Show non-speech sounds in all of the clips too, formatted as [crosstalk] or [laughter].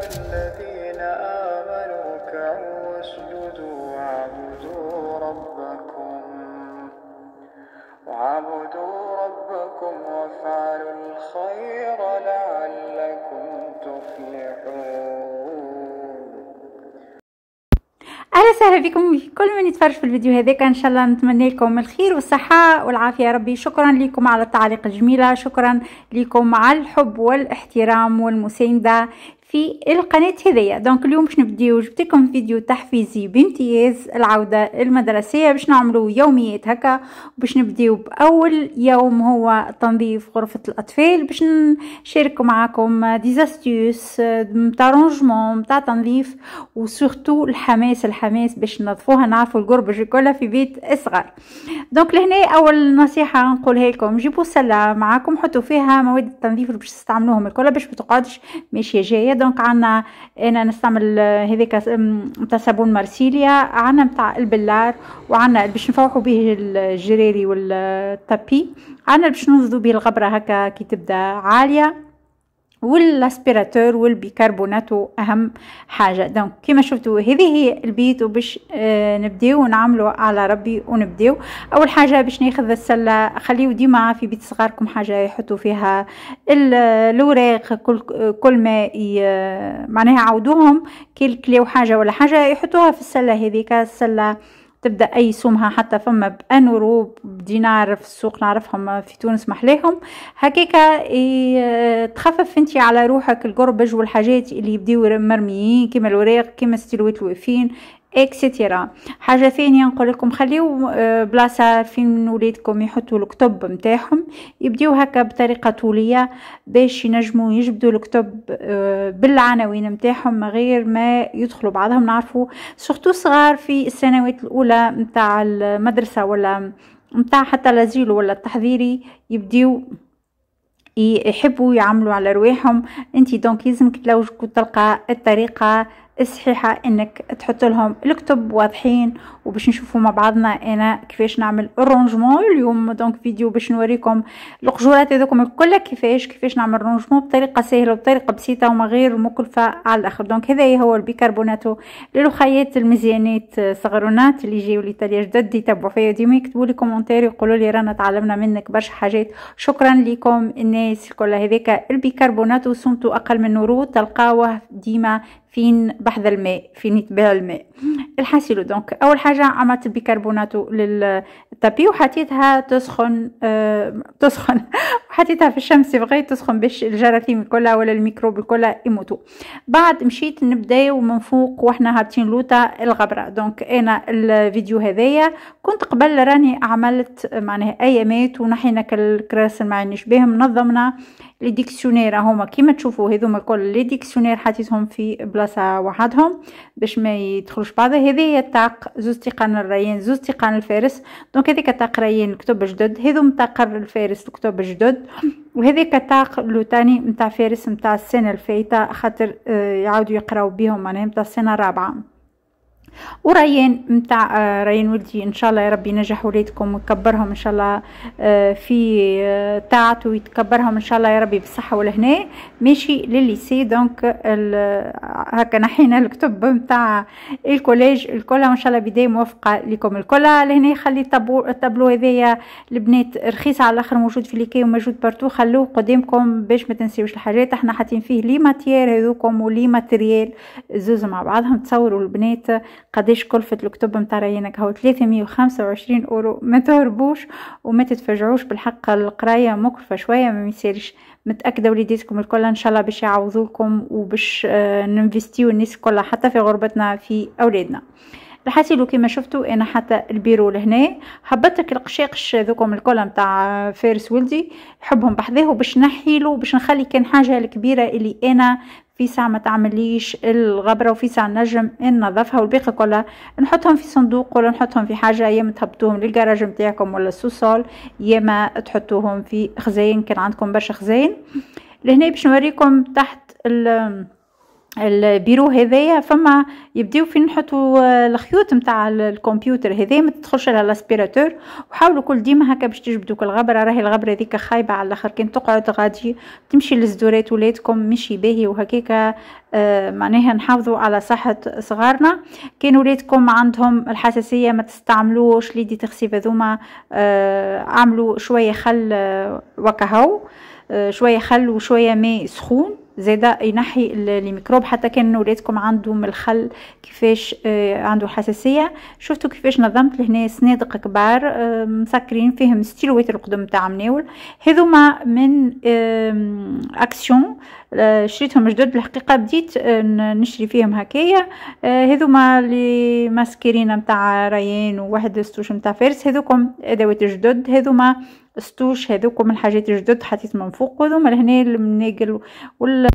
الذين آمنوا واسجدوا واعبدوا ربكم واعبدوا ربكم وافعلوا الخير لعلكم تفلحون اهلا وسهلا بكم كل من يتفرج في الفيديو هذاك ان شاء الله نتمنى لكم الخير والصحه والعافيه يا ربي شكرا لكم على التعليق الجميله شكرا لكم على الحب والاحترام والمسانده في القناة هذيا دونك اليوم باش نبديو جبت لكم فيديو تحفيزي بامتياز العودة المدرسية باش نعملو يوميات هكا باش نبديو بأول يوم هو تنظيف غرفة الأطفال باش نشارك معاكم ديزاستيوس متاع رونجمون متاع تنظيف وسورتو الحماس الحماس باش نظفوها نعرفو القربج كلها في بيت الصغار دونك لهنا أول نصيحة نقولها لكم جيبو سلة معاكم حطو فيها مواد التنظيف اللي باش تستعملوهم الكل باش متقعدش ماشية جاية دونك عنا انا نستعمل هذيك نتاع صابون مارسيليا عنا نتاع البلار وعنا باش نفوحوا به الجراري والتابي عنا باش نوضوا به الغبره هكا كي تبدا عاليه والاسبيراتور والبيكربوناتو اهم حاجه دونك كما شفتوا هذه هي البيت وباش آه، نبداو ونعملوا على ربي ونبداو اول حاجه باش ناخذ السله خليو ديما في بيت صغاركم حاجه يحطوا فيها الوراق آه، كل آه، كل ما معناها عودوهم كل كلاو حاجه ولا حاجه يحطوها في السله هذيك السله تبدا اي سمها حتى فما بانورو بدينار في السوق نعرفهم في تونس محلاهم هكاكا تخفف انت على روحك القربج والحاجات اللي يبداو مرميين كيما الوراق كيما ستيلوات الوقفين اكسيتيرا حاجه ثانيه نقول لكم خليو بلاصه فين وليدكم يحطوا الكتب نتاعهم يبديو هكا بطريقه طوليه باش ينجموا يجبدوا الكتب بالعناوين نتاعهم من غير ما يدخلوا بعضهم نعرفوا سورتو صغار في السنوات الاولى نتاع المدرسه ولا نتاع حتى لازيل ولا التحضيري يبديو يحبوا يعملوا على رواحهم انت دونك لازمك تلوج تلقى الطريقه صحيحة انك تحط لهم الكتب واضحين وباش نشوفوا مع بعضنا انا كيفاش نعمل الرونجمون اليوم دونك فيديو باش نوريكم القجورات هذوكم الكل كيفاش كيفاش نعمل رونجمون بطريقة سهلة وبطريقة بسيطة وما غير مكلفة على الاخر دونك هذا هو البيكربوناتو للوخيات المزيانات صغرونات اللي يجيو لإيطاليا جدد يتبعوا فيا ديما يكتبوا لي كومونتير يقولوا لي رانا تعلمنا منك برشا حاجات شكرا لكم الناس الكل هذاك البيكربوناتو سمتو اقل من نورو تلقاوه ديما فين بحذا الماء فين يتباع الماء الحاسيلو دونك اول حاجه عملت بيكربوناتو للتابي وحطيتها تسخن أه تسخن [laughs] وحطيتها في الشمس بغيت تسخن باش الجراثيم كلها ولا الميكروب كلها يموتوا بعد مشيت نبداو من فوق وحنا هابطين لوطه الغبره دونك انا الفيديو هذايا كنت قبل راني عملت معناها ايامات ونحينا كالكراس اللي ما بهم نظمنا لي ديكسيونير هما كيما تشوفوا هذوما الكل لي ديكسيونير حطيتهم في بلاصه وحدهم باش ما يدخلوش بعض هذه هي الطاق زوز تيقان الريان زوز تيقان الفارس دونك هذيك الطاق ريان الكتب جدد هذو طاق الفارس الكتب جدد وهذيك الطاق لو تاني نتاع فارس نتاع السنه الفايته خاطر آه، يعاودوا يقراو بهم معناها نتاع السنه الرابعه وريان نتاع آه، ريان ولدي ان شاء الله يا ربي ينجح ولادكم ويكبرهم ان شاء الله آه، في آه، طاعته ويتكبرهم ان شاء الله يا ربي بالصحه والهنا ماشي لليسي دونك هكا نحينا الكتب نتاع الكوليج الكل وان شاء الله بدايه موافقه لكم الكل لهنا خلي الطابلو هذايا البنات رخيص على الاخر موجود في ليكي وموجود بارتو خلوه قدامكم باش ما تنسيوش الحاجات احنا حاطين فيه لي ماتيير هذوكم ولي ماتريال زوز مع بعضهم تصوروا البنات قديش كلفة الكتب متاع رينك هو 325 اورو ما تهربوش وما تتفجعوش بالحق القراية مكلفة شوية ما يصيرش متأكدة وليداتكم الكل ان شاء الله باش يعوضوكم وباش آه، ننفستيو الناس كلها حتى في غربتنا في اولادنا الحاسيلو كما شفتوا انا حتى البيرو لهنا هبطت القشاقش ذوكم الكل نتاع آه، فارس ولدي حبهم بحذاه باش نحيلو باش نخلي كان حاجه الكبيره اللي انا في ساعة ما تعمليش الغبرة وفي ساعة نجم ننظفها والباقي كلها نحطهم في صندوق ولا نحطهم في حاجة يا تهبطوهم للجراج متاعكم ولا السوسول يا ما تحطوهم في خزين كان عندكم برشا خزين لهنا باش نوريكم تحت ال البيرو هذايا فما يبداو فين نحطوا آه، الخيوط نتاع الكمبيوتر هذايا ما تدخلش على الاسبيراتور وحاولوا كل ديما هكا باش كل غبره راهي الغبره هذيك خايبه على الاخر كان تقعد غادي تمشي للزدورات ولادكم مشي باهي وهكاكا آه، معناها نحافظوا على صحه صغارنا كان ولادكم عندهم الحساسيه ما تستعملوش لي دي تغسيف هذوما آه، شويه خل وكهو شويه خل وشويه ماء سخون زاده ينحي الميكروب حتى كان ولادكم عندهم الخل كيفاش آه، عنده حساسيه شفتوا كيفاش نظمت لهنا سنادق كبار آه، مسكرين فيهم ستيلوات القدم تاع مناول هذوما من اكسيون آه، شريتهم جدد الحقيقه بديت نشري فيهم هكايا هذوما اللي ماسكرين متاع ريان وواحد ستوش متاع فارس هذوكم ادوات جدد هذوما السطوش هذوك من الحاجات الجدد حطيت من فوق وذوما لهنا المناقل وال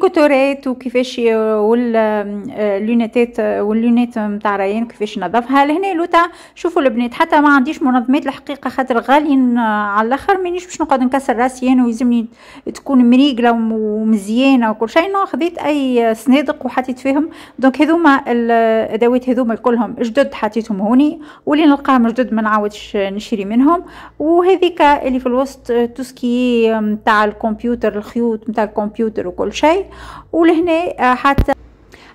كوتوريت وكيفاش واللونيتات واللونيت نتاع ريان كيفاش نظفها لهنا لوتا شوفوا البنات حتى ما عنديش منظمات الحقيقه خاطر غاليين على الاخر مانيش باش نقعد نكسر راسي انا ويلزمني تكون مريقله ومزيانه وكل شيء نو خذيت اي صنادق وحطيت فيهم دونك هذوما الادوات هذوما كلهم جدد حطيتهم هوني واللي نلقاهم جدد ما نعاودش نشري منهم وهذيك اللي في الوسط توسكي نتاع الكمبيوتر الخيوط نتاع الكمبيوتر وكل شيء شيء ولهنا آه، حتى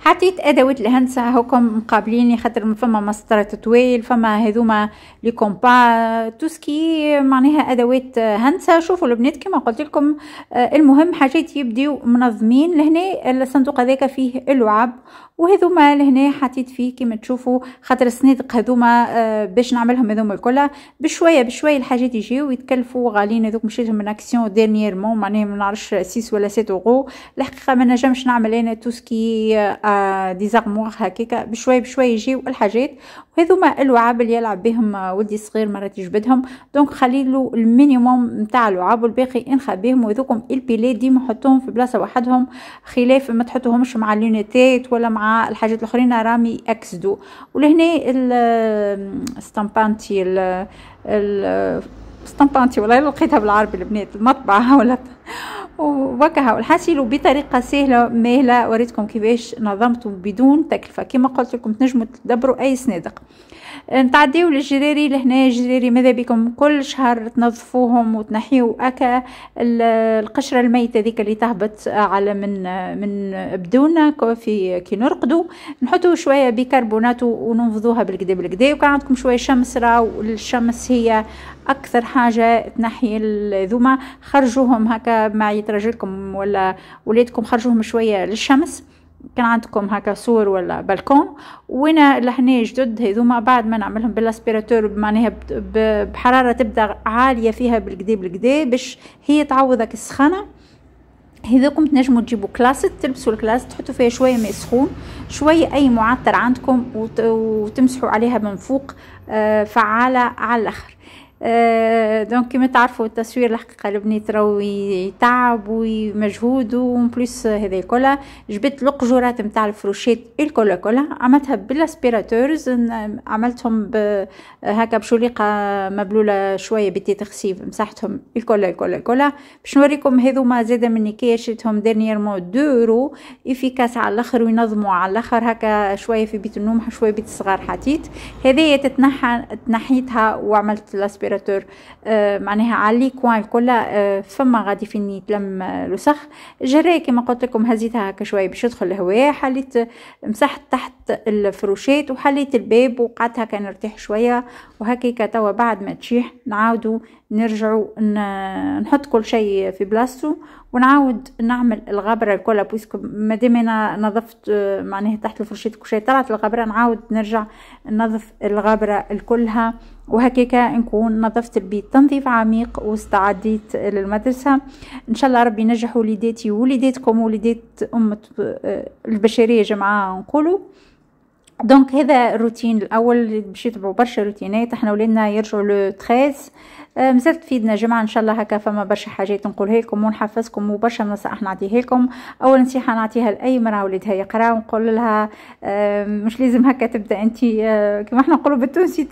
حطيت ادوات الهندسه هاكم مقابلين خاطر فما مسطره طويل فما هذوما لي كومبا توسكي معناها ادوات آه، هندسه شوفوا البنات كما قلت لكم آه، المهم حاجات يبديو منظمين لهنا الصندوق هذاك فيه اللعاب وهذوما لهنا حطيت فيه كما تشوفوا خاطر الصنادق هذوما آه، باش نعملهم هذوما الكل بشويه بشويه الحاجات يجيو يتكلفوا غاليين هذوك مشيتهم من اكسيون ديرنييرمون معناها ما نعرفش 6 ولا 7 اورو الحقيقه ما نجمش نعمل انا توسكي دي زارموار هكاك بشويه بشويه يجيو الحاجات وهذوما الوعاب اللي يلعب بهم ولدي الصغير مرات يجبدهم دونك خلي له المينيموم نتاع الوعاب والباقي انخبيهم وهذوكم البيلي ديما حطوهم في بلاصه وحدهم خلاف ما تحطوهمش مع لونيتات ولا مع مع الحاجات الاخرين رامي اكسدو ولهنا الستامبانتي الستامبانتي والله لقيتها بالعربي البنات المطبعه [laughs] ولا وبكها والحاسيل بطريقة سهلة مهلة وريتكم كيفاش نظمتو بدون تكلفة كما قلت لكم تنجموا تدبروا أي سنادق نتعديو للجراري لهنا الجراري ماذا بكم كل شهر تنظفوهم وتنحيو اكا القشره الميته ذيك اللي تهبط على من من بدونا كوفي كي نرقدو نحطو شويه بيكربونات وننفضوها بالكدا بالكدا وكان عندكم شويه شمس راو الشمس هي اكثر حاجه تنحي الذومه خرجوهم هكا مع يترجلكم ولا ولادكم خرجوهم شويه للشمس كان عندكم هكا سور ولا بلكون وين لهنا جدد هذوما بعد ما نعملهم بالاسبيراتور معناها بحراره تبدا عاليه فيها بالقديب بالكدا باش هي تعوضك السخانه هذاكم تنجموا تجيبوا كلاست تلبسوا الكلاست تحطوا فيها شويه ماء سخون شويه اي معطر عندكم وتمسحوا عليها من فوق آه، فعاله على الاخر دونك كيما تعرفوا التصوير الحقيقه لبني تروي تعب ومجهود ومن بليس هذا كلها جبت القجرات نتاع الفروشيت الكل كلها عملتها بالاسبيراتورز عملتهم هكا بشليقه مبلوله شويه بتتخسيف مسحتهم الكل الكل الكل باش نوريكم ما زاده من نيكيا شريتهم ديرنييرمون مو دورو افيكاس على الاخر وينظموا على الاخر هكا شويه في بيت النوم شويه بيت الصغار حطيت هذه تتنحى تنحيتها وعملت الاسبيراتور ريسبيراتور euh, معناها على كوان الكل آه، فما غادي فين يتلم الوسخ آه، جري كما قلت لكم هزيتها هكا شويه باش يدخل الهواء حليت مسحت تحت الفروشات وحليت الباب وقعدت هكا نرتاح شويه وهكيك توا بعد ما تشيح نعاودو نرجعو نحط كل شيء في بلاصتو ونعاود نعمل الغبرة الكل بويسكو مادام انا نظفت آه، معناها تحت كل كوشي طلعت الغبرة نعاود نرجع نظف الغبرة الكلها وهكاكا نكون نظفت البيت تنظيف عميق واستعديت للمدرسة ان شاء الله ربي ينجح وليداتي وليداتكم وليدات أمة آه، البشرية جماعة نقولوا دونك هذا الروتين الاول باش يتبعوا برشا روتينات احنا ولينا يرجعوا لو 13 مازال تفيدنا جمعة ان شاء الله هكا فما برشا حاجات نقولها لكم ونحفزكم وبرشا نصائح نعطيها لكم اول نصيحه نعطيها لاي مراه ولدها يقرا ونقول لها مش لازم هكا تبدا انت أه، كما احنا نقولوا بالتونسي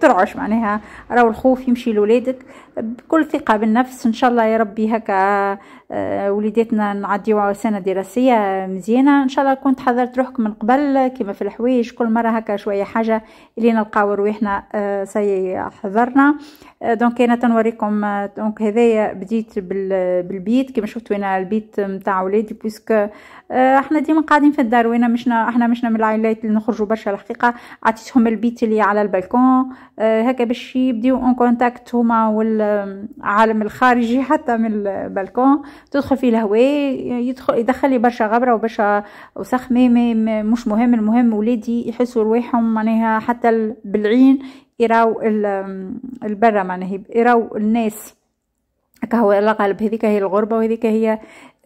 ترعش معناها راهو الخوف يمشي لولادك بكل ثقه بالنفس ان شاء الله يا ربي هكا أه، وليداتنا نعديو سنه دراسيه مزيانه ان شاء الله كنت حضرت روحك من قبل كما في الحوايج كل مره هكا شويه حاجه اللي نلقاو روحنا أه، سي حضرنا دون دونك انا تنوريكم دونك هذايا بديت بالبيت كما شفتوا انا البيت نتاع ولادي بويسك آه، احنا ديما قاعدين في الدار وانا مشنا احنا مشنا من العائلات اللي نخرجوا برشا الحقيقه عطيتهم البيت اللي على البالكون آه، هكا باش يبداو اون كونتاكت هما والعالم الخارجي حتى من البالكون تدخل فيه الهواء يدخل يدخل لي برشا غبره وبرشا مي مش مهم المهم ولادي يحسوا رواحهم معناها حتى بالعين يراو البرا معناها يراو الناس كهو هو الغالب هذيك هي الغربة وهذيك هي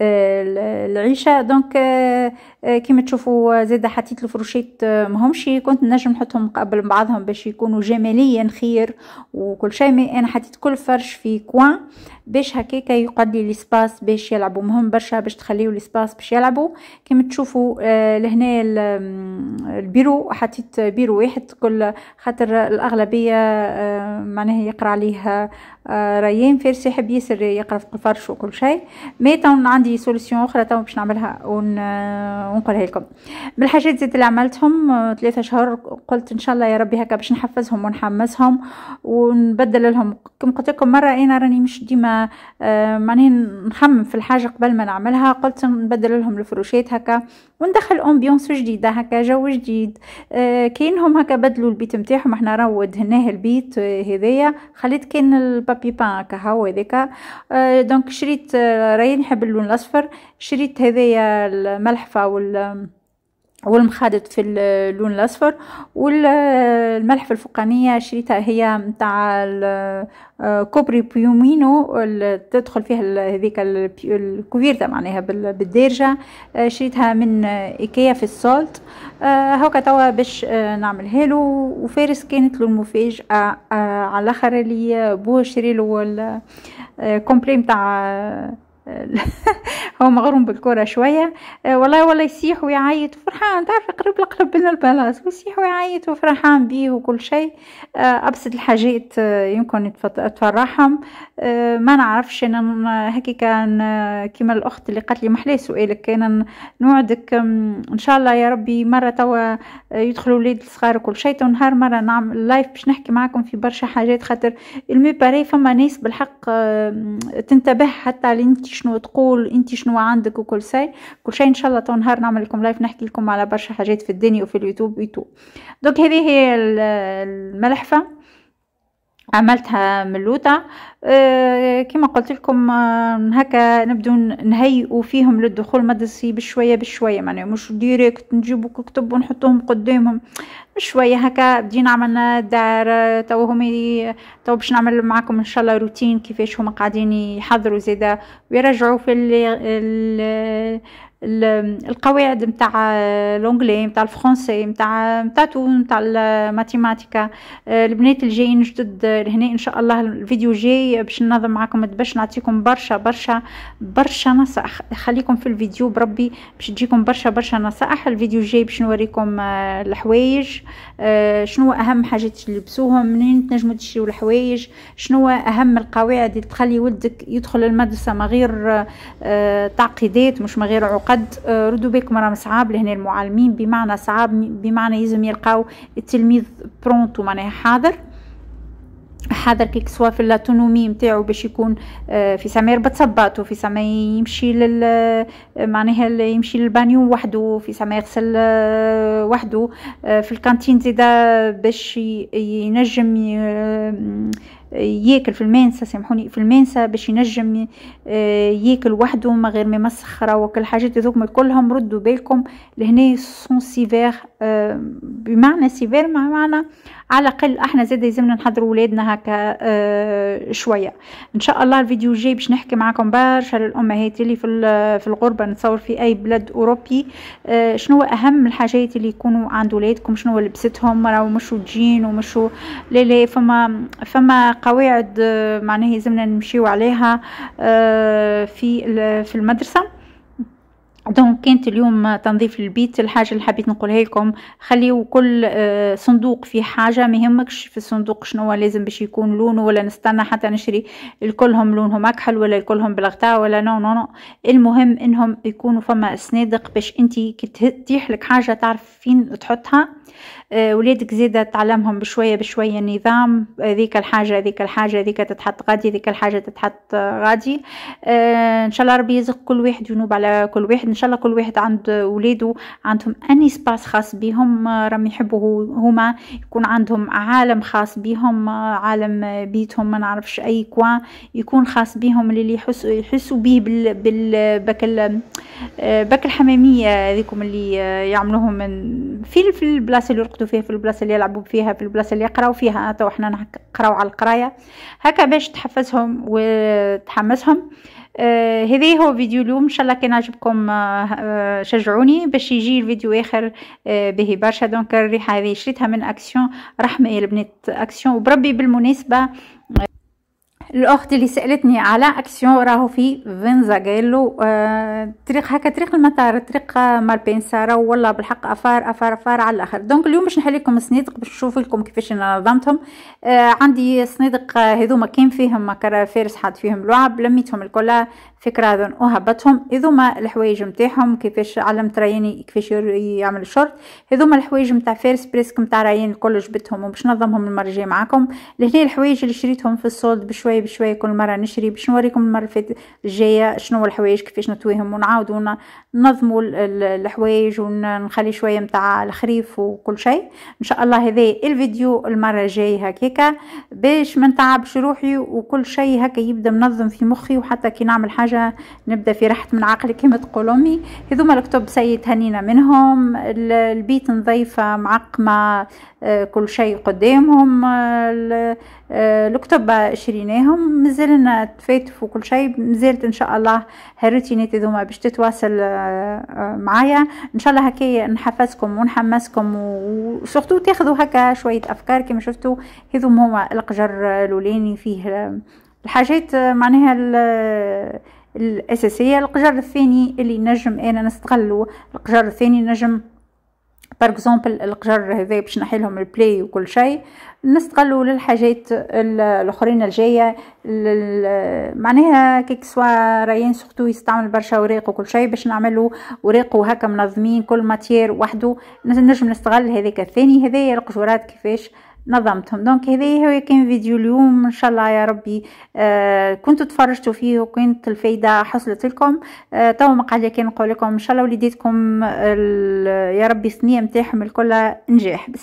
العيشه دونك euh, euh, كيما تشوفوا زيد حطيت الفروشيت آه، مهمش كنت نجم نحطهم قبل بعضهم باش يكونوا جماليا خير وكل شيء مي انا حطيت كل فرش في كوان باش هكاك يقعد لي سباس باش يلعبوا مهم برشا باش تخليو سباس باش يلعبوا كيما تشوفوا آه، لهنا البيرو حطيت بيرو واحد كل خاطر الاغلبيه آه، معناها يقرا عليه ريان فارس يحب ياسر يقرا في الفرش وكل شيء مي عندي عندي سوليسيون اخرى تاو باش نعملها آه، ونقولها لكم من الحاجات زيت اللي عملتهم ثلاثة آه، شهور قلت ان شاء الله يا ربي هكا باش نحفزهم ونحمسهم ونبدل لهم كم قلت لكم مره انا راني مش ديما آه، معناها نخمم في الحاجه قبل ما نعملها قلت نبدل لهم الفروشات هكا وندخل امبيونس جديده هكا جو جديد آه كاينهم هكا بدلوا البيت نتاعهم احنا راود هناه البيت آه، هذايا خليت كاين البابي بان هكا هو هذاك آه دونك شريت آه، راهي نحب اللون الاصفر شريت هذايا الملحفه وال والمخادط في اللون الاصفر والملح الفوقانيه شريتها هي متاع آه، كوبري بيومينو تدخل فيها هذيك الكوفيرتا معناها بالدارجه آه، شريتها من ايكيا في السولت هاكا آه، توا باش نعمل له وفارس كانت له المفاجاه على الاخر اللي بو شري له الكومبلي نتاع هو مغروم بالكرة شوية أه، والله والله يسيح ويعيط فرحان تعرف قريب لقلب بين البلاص ويسيح ويعيط وفرحان بيه وكل شيء أه، أبسط الحاجات أه، يمكن تفرحهم ما نعرفش أنا هكي كان كيما الأخت اللي قالت لي محلي سؤالك كان نوعدك إن شاء الله يا ربي مرة توا يدخلوا ولاد الصغار وكل شيء تو نهار مرة نعمل لايف باش نحكي معاكم في برشا حاجات خاطر المي باري فما ناس بالحق تنتبه حتى لين شنو تقول انت شنو عندك وكل شيء كل شيء ان شاء الله تو نهار نعمل لكم لايف نحكي لكم على برشا حاجات في الدنيا وفي اليوتيوب ويتو دوك هذه هي الملحفه عملتها ملوطه أه كما قلت لكم آه، هكا نبدو نهيئوا فيهم للدخول مدرسي بشويه بشويه معناها مش ديريكت نجيبوا كتب ونحطوهم قدامهم بشويه هكا بدينا عملنا دار تو هما تو باش نعمل معاكم ان شاء الله روتين كيفاش هما قاعدين يحضروا زيدا ويرجعوا في ال القواعد نتاع لونغلي نتاع الفرونسي نتاع نتاع تو نتاع الماتيماتيكا آه، البنات الجايين جدد لهنا ان شاء الله الفيديو جاي باش ننظم معكم باش نعطيكم برشا برشا برشا نصائح خليكم في الفيديو بربي باش تجيكم برشا برشا نصائح الفيديو جاي باش نوريكم آه، الحوايج آه، شنو اهم حاجات تلبسوهم منين تنجموا تشريو الحوايج شنو اهم القواعد اللي تخلي ولدك يدخل المدرسه ما غير تعقيدات مش ما غير عقاب قد ردوا بالكم راهم صعاب لهنا المعلمين بمعنى صعاب بمعنى يلزم يلقاو التلميذ برونتو معناها حاضر حاضر كيك سوا في لاتونومي نتاعو باش يكون آه، في سما يربط صباطو في سما يمشي لل آه، معناها يمشي للبانيو وحده في سما يغسل آه، وحده في الكانتين زيدا باش ينجم ياكل في المنسى سامحوني في المنسى باش ينجم آه، ياكل وحده من غير ما مسخره وكل حاجات هذوكم كلهم ردوا بالكم لهنا سون سيفير آه، بمعنى سيفير مع معنى على الاقل احنا زاد يلزمنا نحضروا ولادنا هكا آه، شويه ان شاء الله الفيديو الجاي باش نحكي معكم برشا للامهات اللي في في الغربه نتصور في اي بلاد اوروبي شنو اهم الحاجات اللي يكونوا عند ولادكم شنو لبستهم راهو مشو جين ومشو لا لا فما فما قواعد آه، معناها يلزمنا نمشيو عليها آه، في في المدرسه دونك كانت اليوم تنظيف البيت الحاجه اللي حبيت نقولها لكم خليو كل آه، صندوق في حاجه ما يهمكش في الصندوق شنو لازم باش يكون لونه ولا نستنى حتى نشري الكلهم لونهم اكحل ولا الكلهم بالغطاء ولا نو نو نو المهم انهم يكونوا فما سنادق باش انت كي تطيح لك حاجه تعرف فين تحطها آه، ولادك زيدا تعلمهم بشوية بشوية نظام ذيك الحاجة ذيك الحاجة ذيك تتحط غادي ذيك الحاجة تتحط غادي آه، ان شاء الله ربي يرزق كل واحد ينوب على كل واحد ان شاء الله كل واحد عند ولاده عندهم اني سباس خاص بهم آه، راهم يحبوا هما يكون عندهم عالم خاص بهم عالم بيتهم ما نعرفش اي كوا يكون خاص بهم اللي يحسوا يحسوا به بال, بالبك بك بك الحماميه هذيكم اللي يعملوهم من في في البلاصه البلاصه اللي يرقدوا فيها في البلاصه اللي يلعبوا فيها في البلاصه اللي يقراو فيها تو حنا نقراو على القرايه هكا باش تحفزهم وتحمسهم آه هذا هو فيديو اليوم ان شاء الله كان عجبكم آه،, آه شجعوني باش يجي الفيديو اخر آه به برشا دونك الريحه هذه شريتها من اكسيون رحمه يا البنات اكسيون وبربي بالمناسبه الاخت اللي سالتني على اكسيون راهو في له آه طريق هكا طريق المطار طريق مالبينسا راهو والله بالحق افار افار افار على الاخر دونك اليوم باش نحل لكم الصنيدق باش نشوف لكم كيفاش انا نظمتهم آه عندي صنيدق آه، هذوما كان فيهم مكر فارس حاط فيهم لعب لميتهم الكل فكرة وهبطهم هذوما الحوايج نتاعهم كيفاش علمت رياني كيفاش يعمل الشورت هذوما الحوايج نتاع فارس بريسك نتاع رياني الكل جبتهم وباش نظمهم المره الجايه معاكم لهنا الحوايج اللي شريتهم في السولد بشويه بشويه بشويه كل مره نشري باش نوريكم المره الجايه شنو الحوايج كيفاش نطويهم ونعاودوا ننظموا الحوايج ونخلي شويه متاع الخريف وكل شيء ان شاء الله هذا الفيديو المره الجايه هكاك باش ما نتعبش روحي وكل شيء هكا يبدا منظم في مخي وحتى كي نعمل حاجه نبدا في راحه من عقلي كما تقول امي هذوما الكتب سيد هنينا منهم البيت نظيفه معقمه آه، كل شيء قدامهم آه، آه، الكتب شريناهم معاهم مازالنا تفاتف وكل شيء مازالت ان شاء الله هالروتينات هذوما باش تتواصل آه، آه، معايا ان شاء الله هكايا نحفزكم ونحمسكم وسورتو تاخذوا هكا شويه افكار كما شفتوا هذوما هما القجر الاولاني فيه آه، الحاجات معناها الاساسيه القجر الثاني اللي نجم انا نستغله القجر الثاني نجم بار اكزومبل القجر هذا باش نحيلهم البلاي وكل شيء نستغلوا للحاجات الاخرين الجايه معناها كيك سوا رايان سورتو يستعمل برشا اوراق وكل شيء باش نعملوا اوراق وهكا منظمين كل ماتير وحده نجم نستغل هذاك الثاني هذايا القجرات كيفاش نظمتهم دونك هذا هو كان فيديو اليوم ان شاء الله يا ربي آه كنتوا تفرجتوا فيه وكانت الفايده حصلت لكم آه تو ما قاعده كان نقول لكم ان شاء الله وليداتكم يا ربي السنيه نتاعهم الكل نجاح بس